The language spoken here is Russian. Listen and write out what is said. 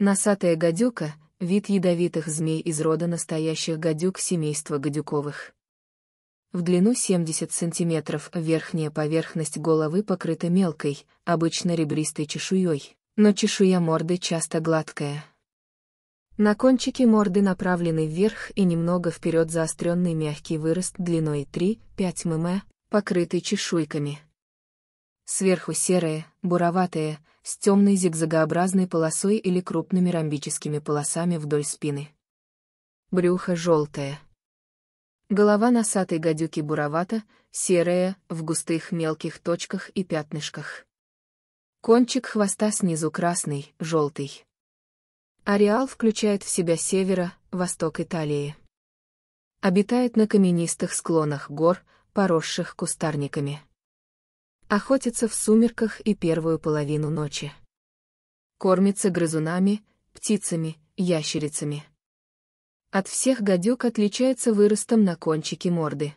Носатая гадюка — вид ядовитых змей из рода настоящих гадюк семейства гадюковых. В длину 70 см верхняя поверхность головы покрыта мелкой, обычно ребристой чешуей, но чешуя морды часто гладкая. На кончике морды направленный вверх и немного вперед заостренный мягкий вырост длиной 3-5 мм, покрытый чешуйками сверху серое, буроватое, с темной зигзагообразной полосой или крупными ромбическими полосами вдоль спины. Брюхо желтое. Голова носатой гадюки буровата, серая, в густых мелких точках и пятнышках. Кончик хвоста снизу красный, желтый. Ареал включает в себя севера, восток Италии. Обитает на каменистых склонах гор, поросших кустарниками охотится в сумерках и первую половину ночи. Кормится грызунами, птицами, ящерицами. От всех гадюк отличается выростом на кончике морды.